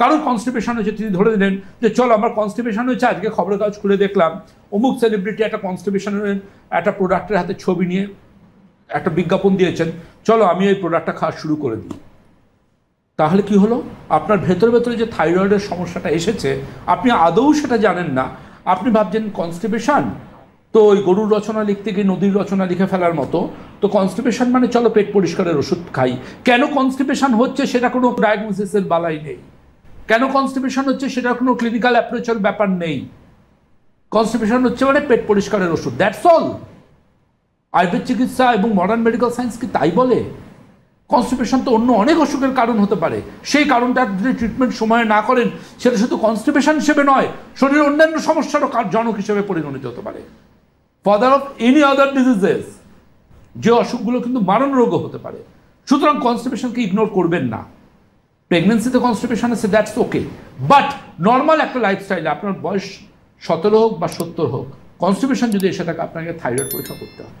কারোর কনস্টিপেশন হয়েছে তিনি ধরে দিলেন যে চলো আমার কনস্টিপেশন হয়েছে আজকে খবরের কাগজ খুলে দেখলাম অমুক সেলিব্রিটি একটা কনস্টিপেশনের একটা প্রোডাক্টের হাতে ছবি নিয়ে একটা বিজ্ঞাপন দিয়েছেন চলো আমি ওই প্রোডাক্টটা খাওয়া শুরু করে দিই তাহলে কি হলো আপনার ভেতরে ভেতরে যে থাইরয়েডের সমস্যাটা এসেছে আপনি আদৌ সেটা জানেন না আপনি ভাবছেন কনস্টিপেশন তো ওই গরুর রচনা লিখতে গিয়ে নদীর রচনা লিখে ফেলার মতো তো কনস্টিপেশন মানে চলো পেট পরিষ্কারের ওষুধ খাই কেন কনস্টিপেশন হচ্ছে সেটা কোনো ডায়াগনোসিসের বালাই নেই কেন কনস্টিপেশন হচ্ছে সেটা কোনো ক্লিনিক্যাল অ্যাপ্রোচের ব্যাপার নেই কনস্টিপেশন হচ্ছে মানে পেট পরিষ্কারের ওষুধ দ্যাটস অল আয়ুর্বেদ চিকিৎসা এবং মডার্ন মেডিকেল সায়েন্স কি তাই বলে কনস্টিপেশন তো অন্য অনেক অসুখের কারণ হতে পারে সেই কারণটা যদি ট্রিটমেন্ট সময়ে না করেন সেটা শুধু কনস্টিপেশন হিসেবে নয় শরীরের অন্যান্য সমস্যারও জনক হিসেবে পরিগণিত হতে পারে father of any other diseases যে অসুখগুলো কিন্তু মারণ রোগও হতে পারে সুতরাং কনস্টিপেশনকে ইগনোর করবেন না প্রেগনেন্সিতে কনস্টিপেশন আছে দ্যাটস ওকে বাট নর্মাল একটা লাইফস্টাইলে আপনার বয়স সতেরো হোক বা সত্তর হোক কনস্টিপেশন যদি এসে থাকে আপনাকে থাইরয়েড পরীক্ষা করতে হবে